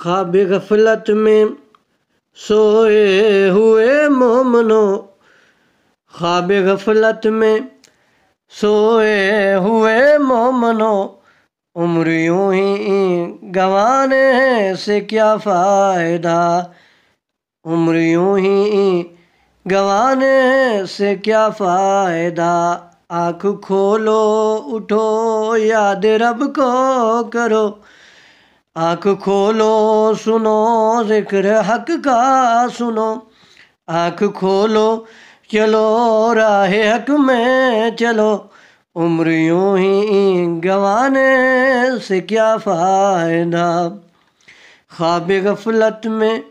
ख्वाब गफलत में सोए हुए मोमनो ख्वाब गफलत में सोए हुए मोमनो उम्र यूं ही गंवाने से क्या फ़ायदा उम्र यूं ही गंवाने से क्या फ़ायदा आँख खोलो उठो याद रब को करो आँख खोलो सुनो जिक्र हक का सुनो आँख खोलो चलो राह हक में चलो उम्र यूँ ही गंवाने से क्या फ़ायदा ख्वाब गफलत में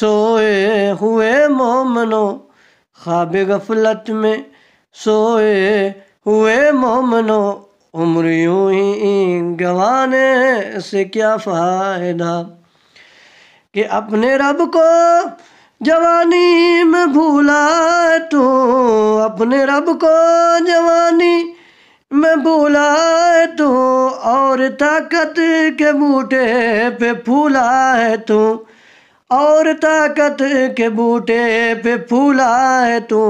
सोए हुए मोमनो ख्वाब गफलत में सोए हुए मोमनो उम्र यूं ही गंवाने से क्या फ़ायदा कि अपने रब को जवानी में भूला तो अपने रब को जवानी में भूला तो और ताकत के बूटे पे फूला है तू और ताकत के बूटे पे फूला है तू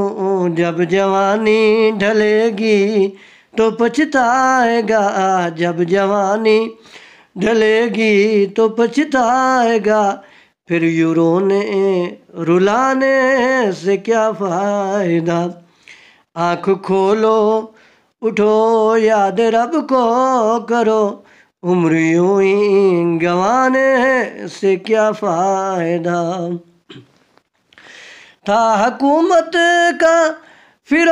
जब जवानी ढलेगी तो पछताएगा जब जवानी ढलेगी तो पछताएगा फिर यूरोने रुलाने से क्या फ़ायदा आँख खोलो उठो याद रब को करो उम्र यूं ही गंवाने से क्या फ़ायदा था हकूमत का फिर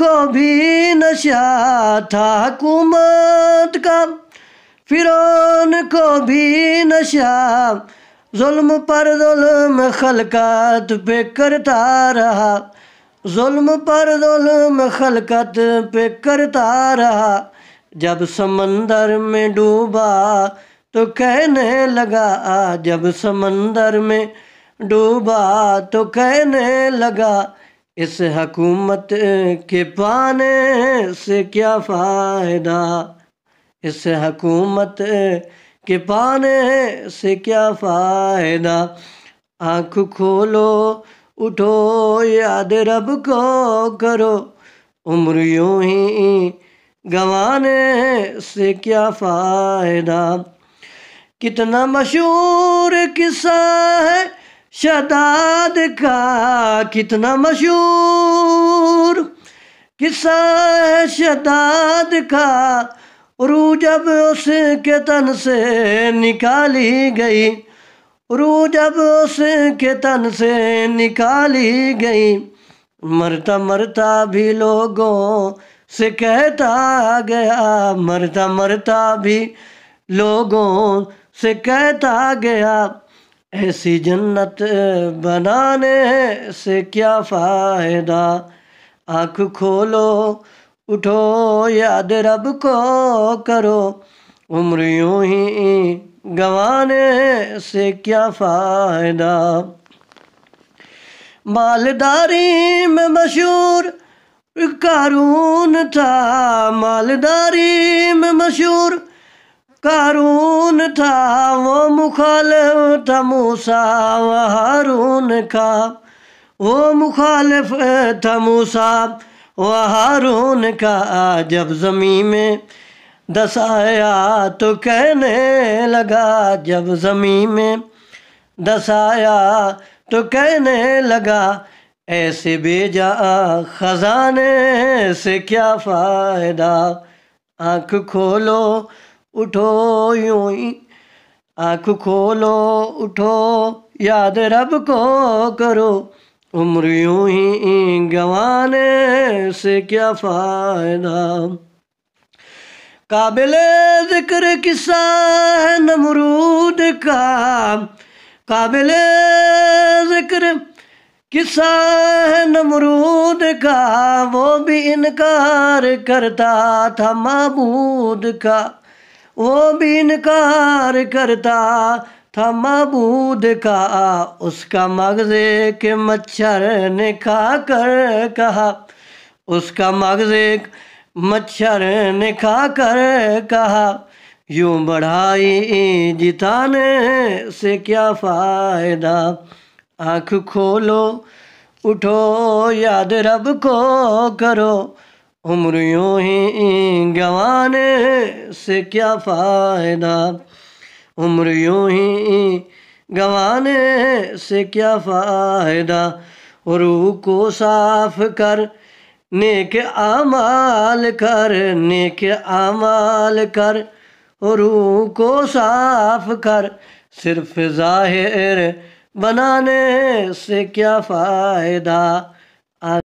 को भी नशा था हुकूमत का फिर को भी नशा जुल्म पर जुल्म खलकत पे करता रहा जुल्म पर जुल्म खलकत पे करता रहा जब समंदर में डूबा तो कहने लगा जब समंदर में डूबा तो कहने लगा इस हकूमत के पाने से क्या फ़ायदा इस हकूमत के पाने से क्या फ़ायदा आँख खोलो उठो याद रब को करो उम्र यूँ ही गंवाने से क्या फ़ायदा कितना मशहूर किस्सा है शदाद का कितना मशहूर किस्सा है शदाद का रू जब उसके तन से निकाली गई रू जब उसके तन से निकाली गई मरता मरता भी लोगों से कहता गया मरता मरता भी लोगों से कहता गया ऐसी जन्नत बनाने से क्या फ़ायदा आँख खोलो उठो याद रब को करो उम्र यूँ ही गंवाने से क्या फ़ायदा मालदारी में मशहूर कारून था मालदारी में मशहूर कारून था वो मुखल था मूसा व हारून का वो मुखालफ था मूसा व हारून का जब जमी में दस आया तो कहने लगा जब जमी में दस आया तो कहने लगा ऐसे बेजा ख़जाने से क्या फ़ायदा आंख खोलो उठो यूं ही आँख खोलो उठो याद रब को करो उम्र यूं ही गंवाने से क्या फ़ायदा काबिल जिक्र किस्सा है नमरूद का काबिल जिक्र किस्सा है नमरूद का वो भी इनकार करता था महबूद का वो भी इनकार करता था मबूद का उसका मगजे के मच्छर ने खा कर कहा उसका मगजे मच्छर ने खा कर कहा यूं बढ़ाई जिताने से क्या फ़ायदा आँख खोलो उठो याद रब को करो उम्र यूँ ही गंवाने से क्या फ़ायदा उम्र यूँ ही गंवाने से क्या फ़ायदा रू को साफ कर नेक आमाल कर नेक आमाल कर रूह को साफ कर सिर्फ जाहिर बनाने से क्या फ़ायदा